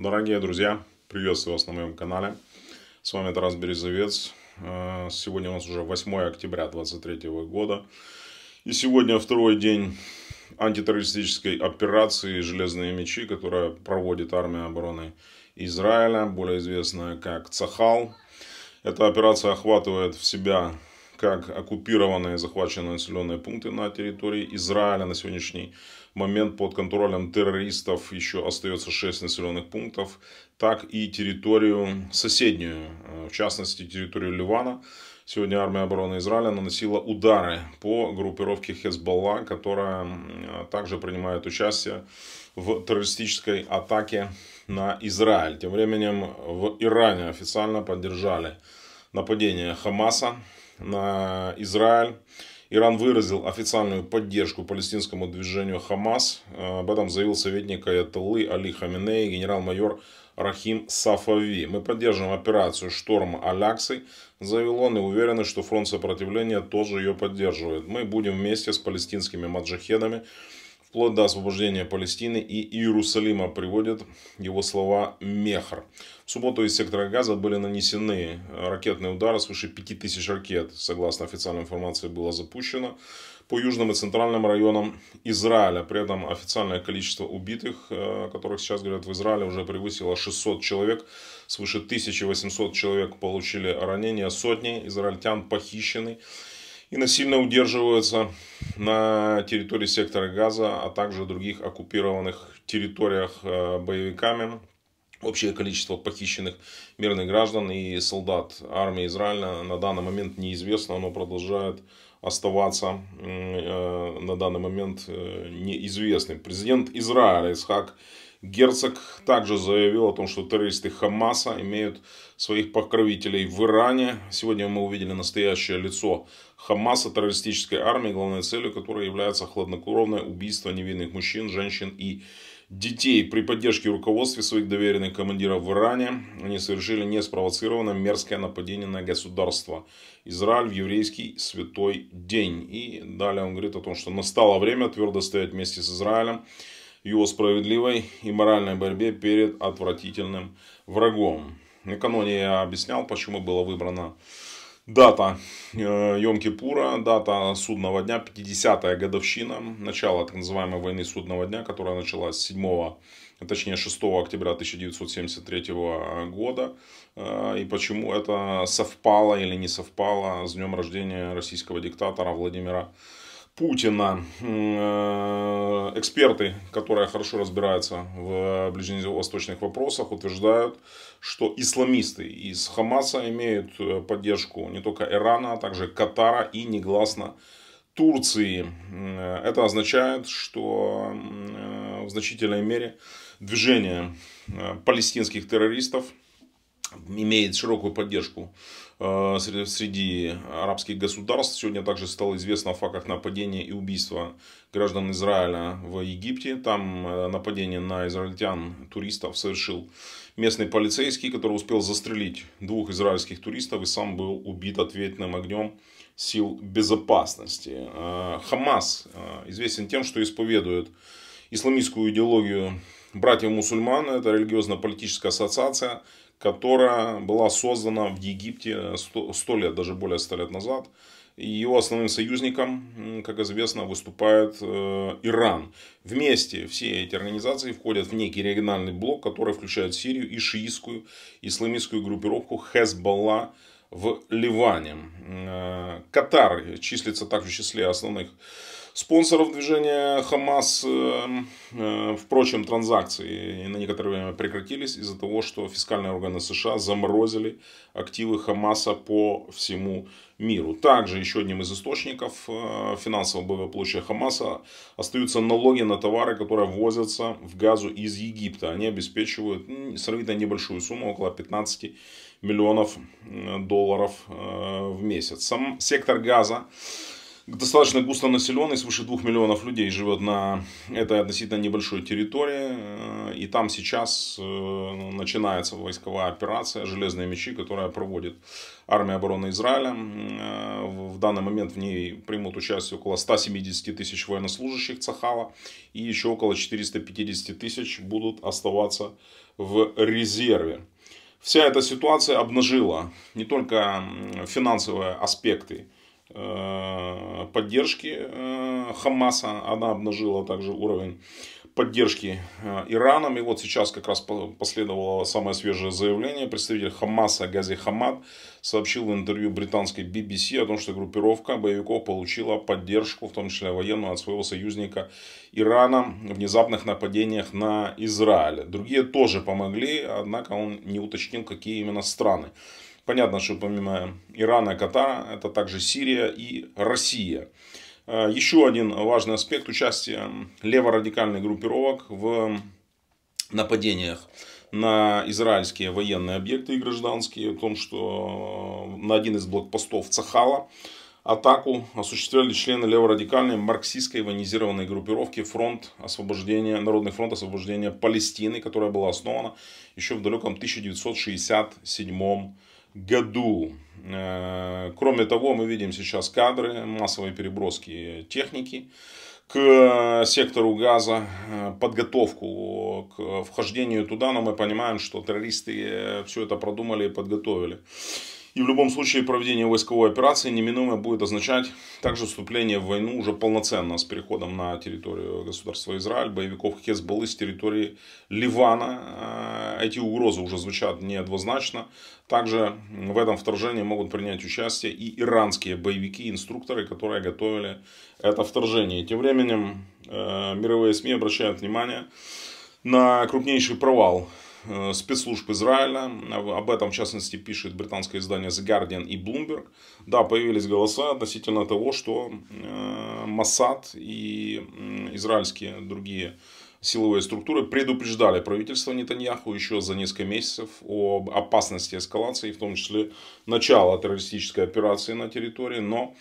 Дорогие друзья, приветствую вас на моем канале. С вами Тарас Березовец. Э, сегодня у нас уже 8 октября 2023 года. И сегодня второй день антитеррористической операции «Железные мечи», которая проводит армия обороны Израиля, более известная как «Цахал». Эта операция охватывает в себя как оккупированные захваченные населенные пункты на территории Израиля на сегодняшний день момент под контролем террористов еще остается 6 населенных пунктов, так и территорию соседнюю, э, в частности территорию Ливана. Сегодня армия обороны Израиля наносила удары по группировке Хезболла, которая э, также принимает участие в террористической атаке на Израиль. Тем временем в Иране официально поддержали нападение Хамаса на Израиль. Иран выразил официальную поддержку палестинскому движению «Хамас». Э, об этом заявил советник Аятоллы Али Хаминей, генерал-майор Рахим Сафави. «Мы поддерживаем операцию «Шторм Аляксы», заявил он, и уверены, что фронт сопротивления тоже ее поддерживает. Мы будем вместе с палестинскими маджахедами вплоть до освобождения Палестины и Иерусалима, приводят его слова Мехр. В субботу из сектора Газа были нанесены ракетные удары, свыше 5000 ракет, согласно официальной информации, было запущено по южным и центральным районам Израиля. При этом официальное количество убитых, о э, которых сейчас говорят в Израиле, уже превысило 600 человек. Свыше 1800 человек получили ранения, сотни израильтян похищены и насильно удерживаются на территории сектора Газа, а также других оккупированных территориях э, боевиками. Общее количество похищенных мирных граждан и солдат армии Израиля на данный момент неизвестно, оно продолжает оставаться э, на данный момент э, неизвестным. Президент Израиля Исхак Герцог также заявил о том, что террористы Хамаса имеют своих покровителей в Иране. Сегодня мы увидели настоящее лицо Хамаса, террористической армии, главной целью которой является хладнокровное убийство невинных мужчин, женщин и женщин детей при поддержке руководства своих доверенных командиров в Иране. Они совершили неспровоцированное мерзкое нападение на государство. Израиль в еврейский святой день. И далее он говорит о том, что настало время твердо стоять вместе с Израилем в его справедливой и моральной борьбе перед отвратительным врагом. Накануне я объяснял, почему было выбрано Дата э, Йом-Кипура, дата судного дня, 50-я годовщина, начала так называемой войны судного дня, которая началась 7 точнее 6 октября 1973 года. Э, и почему это совпало или не совпало с днем рождения российского диктатора Владимира Путина. Э, эксперты, которые хорошо разбираются в ближневосточных вопросах, утверждают, что исламисты из Хамаса имеют э, поддержку не только Ирана, а также Катара и негласно Турции. Э, это означает, что в значительной мере движение палестинских террористов имеет широкую поддержку Э, среди арабских государств. Сегодня также стало известно о фактах нападения и убийства граждан Израиля в Египте. Там э, нападение на израильтян туристов совершил местный полицейский, который успел застрелить двух израильских туристов и сам был убит ответным огнем сил безопасности. Э, Хамас известен тем, что исповедует исламистскую идеологию братьев-мусульман. Это религиозно-политическая ассоциация, которая была создана в Египте 100 э, лет, даже более 100 лет назад. Ее основным союзником, как известно, выступает э, Иран. Вместе все эти организации входят в некий региональный блок, который включает Сирию и шиитскую исламистскую группировку Хезболла в Ливане. Э, Катар числится также в числе основных спонсоров движения Хамас, э, э, впрочем, транзакции на некоторое время прекратились из-за того, что фискальные органы США заморозили активы Хамаса по всему миру. Также еще одним из источников э, финансового благополучия Хамаса остаются налоги на товары, которые ввозятся в газу из Египта. Они обеспечивают сравнительно небольшую сумму, около 15 миллионов долларов в месяц. Сам сектор газа достаточно густонаселенный, свыше двух миллионов людей живет на этой относительно небольшой территории. Э, и там сейчас э, начинается войсковая операция «Железные мечи», которая проводит армия обороны Израиля. Э, в данный момент в ней примут участие около 170 тысяч военнослужащих Цахала. И еще около 450 тысяч будут оставаться в резерве. Вся эта ситуация обнажила не только финансовые аспекты Э, поддержки э, Хамаса, она обнажила также уровень поддержки э, Ираном. И вот сейчас как раз последовало самое свежее заявление. Представитель Хамаса Гази Хамад сообщил в интервью британской BBC о том, что группировка боевиков получила поддержку, в том числе военную, от своего союзника Ирана в внезапных нападениях на Израиль. Другие тоже помогли, однако он не уточнил, какие именно страны. Понятно, что помимо Ирана, Катара, это также Сирия и Россия. Э, еще один важный аспект участия леворадикальных группировок в нападениях на израильские военные объекты и гражданские, о том, что э, на один из блокпостов Цахала атаку осуществляли члены леворадикальной марксистской ионизированной группировки Фронт освобождения, Народный фронт освобождения Палестины, которая была основана еще в далеком 1967 году году. Э, кроме того, мы видим сейчас кадры массовой переброски техники к э, сектору газа, э, подготовку к вхождению туда, но мы понимаем, что террористы все это продумали и подготовили. И в любом случае проведение войсковой операции неминуемо будет означать также вступление в войну уже полноценно с переходом на территорию государства Израиль, боевиков Хезболы с территории Ливана. Э, эти угрозы уже звучат неоднозначно. Также в этом вторжении могут принять участие и иранские боевики-инструкторы, которые готовили это вторжение. И тем временем э, мировые СМИ обращают внимание на крупнейший провал Э, спецслужб Израиля. Об этом, в частности, пишет британское издание The Guardian и Bloomberg. Да, появились голоса относительно того, что э, Масад и израильские другие силовые структуры предупреждали правительство Нетаньяху еще за несколько месяцев об опасности эскалации, в том числе начала террористической операции на территории, но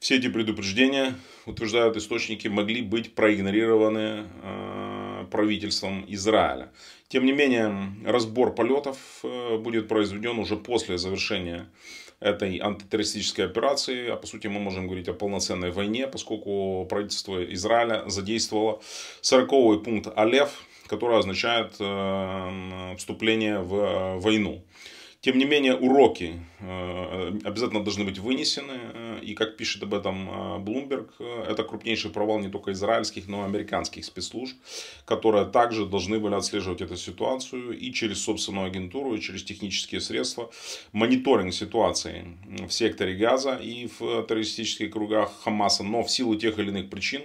все эти предупреждения, утверждают источники, могли быть проигнорированы э, правительством Израиля. Тем не менее, разбор полетов э, будет произведен уже после завершения этой антитеррористической операции, а по сути мы можем говорить о полноценной войне, поскольку правительство Израиля задействовало 40 пункт Алеф, который означает э, вступление в э, войну. Тем не менее, уроки э, обязательно должны быть вынесены. И, как пишет об этом э, Блумберг, э, это крупнейший провал не только израильских, но и американских спецслужб, которые также должны были отслеживать эту ситуацию и через собственную агентуру, и через технические средства мониторинг ситуации в секторе Газа и в террористических кругах Хамаса. Но в силу тех или иных причин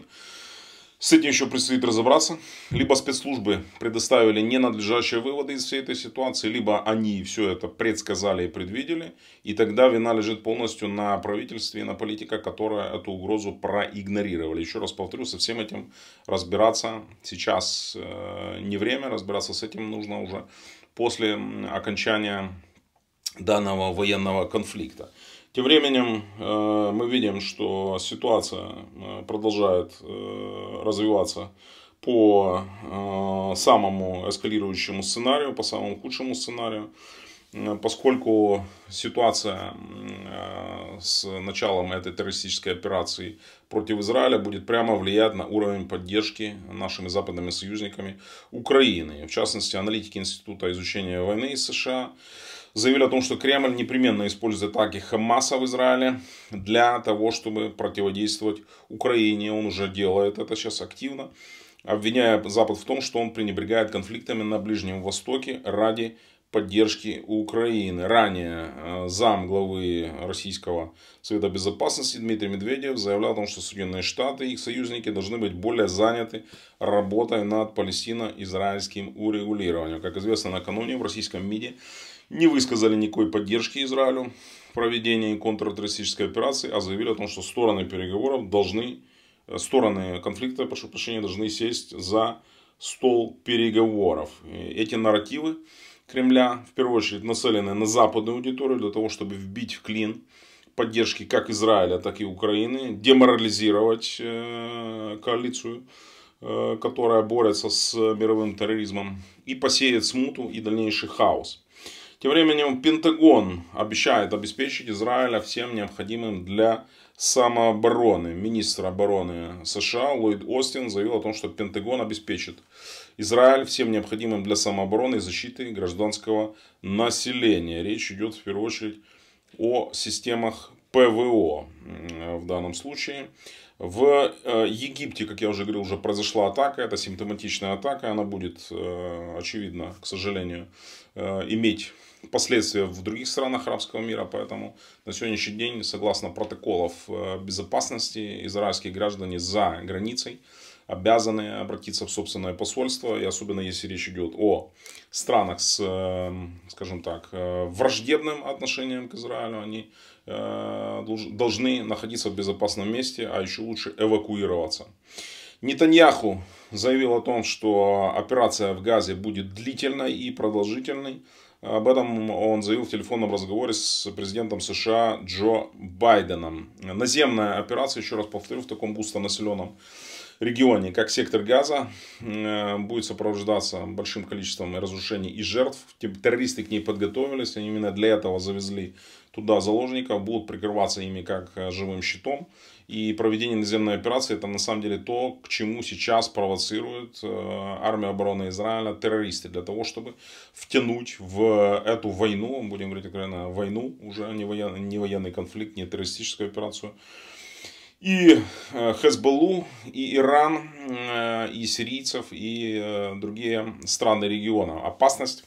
с этим еще предстоит разобраться. Либо спецслужбы предоставили ненадлежащие выводы из всей этой ситуации, либо они все это предсказали и предвидели. И тогда вина лежит полностью на правительстве и на политика, которая эту угрозу проигнорировали. Еще раз повторю, со всем этим разбираться сейчас э, не время. Разбираться с этим нужно уже после окончания данного военного конфликта. Тем временем э, мы видим, что ситуация э, продолжает э, развиваться по самому эскалирующему сценарию, по самому худшему сценарию, поскольку ситуация с началом этой террористической операции против Израиля будет прямо влиять на уровень поддержки нашими западными союзниками Украины. В частности, аналитики Института изучения войны из США заявили о том, что Кремль непременно использует атаки Хамаса в Израиле для того, чтобы противодействовать Украине. Он уже делает это сейчас активно, обвиняя Запад в том, что он пренебрегает конфликтами на Ближнем Востоке ради поддержки Украины. Ранее э, зам главы Российского Совета Безопасности Дмитрий Медведев заявлял о том, что Соединенные Штаты и их союзники должны быть более заняты работой над палестино-израильским урегулированием. Как известно, накануне в российском МИДе не высказали никакой поддержки Израилю в проведении контртеррористической операции, а заявили о том, что стороны переговоров должны, э, стороны конфликта, прошу прощения, должны сесть за стол переговоров. Эти нарративы Кремля, в первую очередь, нацелены на западную аудиторию для того, чтобы вбить в клин поддержки как Израиля, так и Украины, деморализировать э, коалицию, э, которая борется с мировым терроризмом, и посеять смуту и дальнейший хаос. Тем временем Пентагон обещает обеспечить Израиля всем необходимым для самообороны. Министр обороны США Ллойд Остин заявил о том, что Пентагон обеспечит Израиль всем необходимым для самообороны и защиты гражданского населения. Речь идет в первую очередь о системах ПВО в данном случае. В э, Египте, как я уже говорил, уже произошла атака, это симптоматичная атака, она будет, э, очевидно, к сожалению, э, иметь последствия в других странах арабского мира, поэтому на сегодняшний день, согласно протоколов безопасности, израильские граждане за границей обязаны обратиться в собственное посольство, и особенно если речь идет о странах с, скажем так, враждебным отношением к Израилю, они Э, должны находиться в безопасном месте, а еще лучше эвакуироваться. Нетаньяху заявил о том, что операция в Газе будет длительной и продолжительной. Об этом он заявил в телефонном разговоре с президентом США Джо Байденом. Наземная операция, еще раз повторю, в таком густонаселенном населенном регионе, как сектор газа, э, будет сопровождаться большим количеством разрушений и жертв. Террористы к ней подготовились, они именно для этого завезли туда заложников, будут прикрываться ими как э, живым щитом. И проведение наземной операции это на самом деле то, к чему сейчас провоцирует э, армия обороны Израиля террористы, для того, чтобы втянуть в эту войну, будем говорить откровенно, войну, уже не военный, не военный конфликт, не террористическую операцию, и э, Хезболу и Иран, э, и сирийцев, и э, другие страны региона. Опасность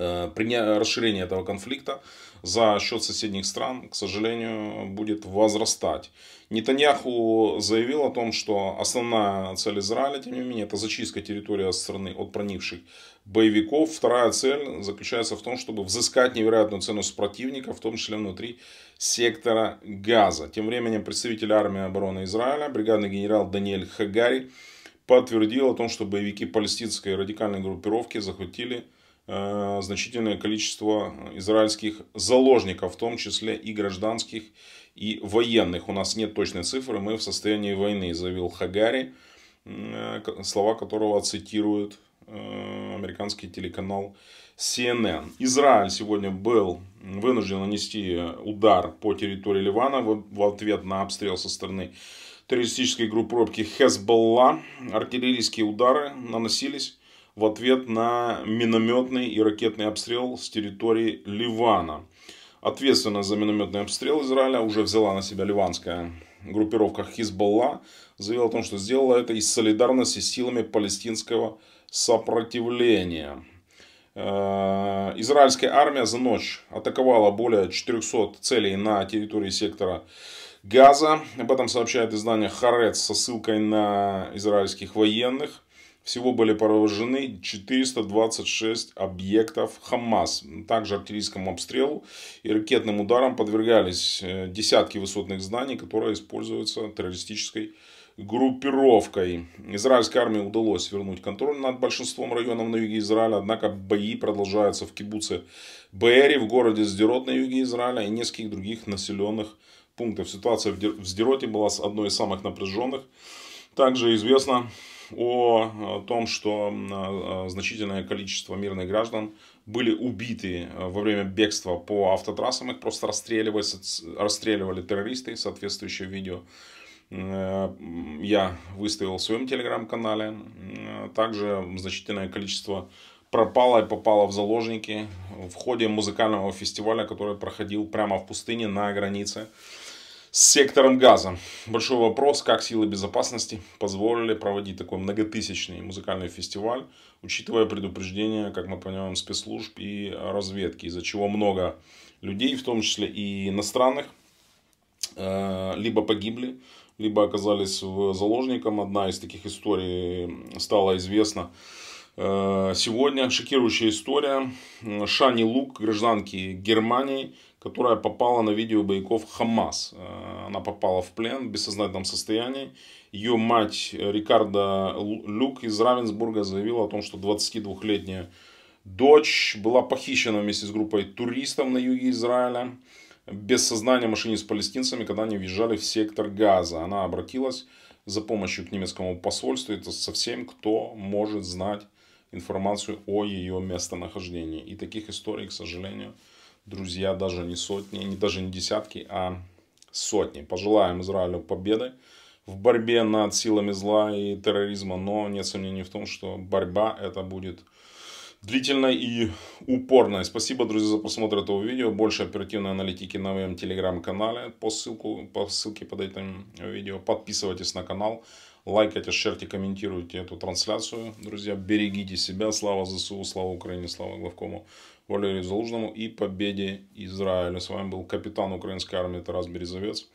расширения этого конфликта – за счет соседних стран, к сожалению, будет возрастать. Нетаньяху заявил о том, что основная цель Израиля, тем не менее, это зачистка территории страны от проникших боевиков. Вторая цель заключается в том, чтобы взыскать невероятную цену с противника, в том числе внутри сектора Газа. Тем временем представитель армии обороны Израиля, бригадный генерал Даниэль Хагари, подтвердил о том, что боевики палестинской радикальной группировки захватили Э, значительное количество израильских заложников, в том числе и гражданских, и военных. У нас нет точной цифры, мы в состоянии войны, заявил Хагари, э, слова которого цитирует э, американский телеканал CNN. Израиль сегодня был вынужден нанести удар по территории Ливана в ответ на обстрел со стороны террористической группировки Хезболла. Артиллерийские удары наносились в ответ на минометный и ракетный обстрел с территории Ливана. Ответственность за минометный обстрел Израиля уже взяла на себя ливанская группировка Хизбалла, заявила о том, что сделала это из солидарности с силами палестинского сопротивления. Э, израильская армия за ночь атаковала более 400 целей на территории сектора Газа. Об этом сообщает издание Харец со ссылкой на израильских военных. Всего были поражены 426 объектов Хамас. Также артиллерийскому обстрелу и ракетным ударам подвергались э, десятки высотных зданий, которые используются террористической группировкой. Израильской армии удалось вернуть контроль над большинством районов на юге Израиля, однако бои продолжаются в кибуце Бэри, в городе Сдерот на юге Израиля и нескольких других населенных пунктов. Ситуация в Сдероте была одной из самых напряженных. Также известно, о том, что а, а, значительное количество мирных граждан были убиты э, во время бегства по автотрассам, их просто расстреливали, расстреливали террористы, соответствующее видео э, я выставил в своем телеграм-канале. Э, также значительное количество пропало и попало в заложники в ходе музыкального фестиваля, который проходил прямо в пустыне на границе с сектором газа. Большой вопрос, как силы безопасности позволили проводить такой многотысячный музыкальный фестиваль, учитывая предупреждения, как мы понимаем, спецслужб и разведки, из-за чего много людей, в том числе и иностранных, э, либо погибли, либо оказались в заложником. Одна из таких историй стала известна э, сегодня. Шокирующая история. Шани Лук, гражданки Германии, которая попала на видео боевиков Хамас. Э, она попала в плен в бессознательном состоянии. Ее мать Рикарда Люк из Равенсбурга заявила о том, что 22-летняя дочь была похищена вместе с группой туристов на юге Израиля без сознания в машине с палестинцами, когда они въезжали в сектор Газа. Она обратилась за помощью к немецкому посольству. Это со всем, кто может знать информацию о ее местонахождении. И таких историй, к сожалению, друзья, даже не сотни, не даже не десятки, а сотни. Пожелаем Израилю победы в борьбе над силами зла и терроризма, но нет сомнений в том, что борьба это будет длительной и упорной. Спасибо, друзья, за просмотр этого видео. Больше оперативной аналитики на моем телеграм-канале по, ссылку, по ссылке под этим видео. Подписывайтесь на канал, лайкайте, шерьте, комментируйте эту трансляцию. Друзья, берегите себя. Слава ЗСУ, слава Украине, слава Главкому. Валерию Залужному и победе Израиля. С вами был капитан украинской армии Тарас Березовец.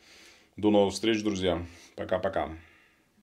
До новых встреч, друзья. Пока-пока.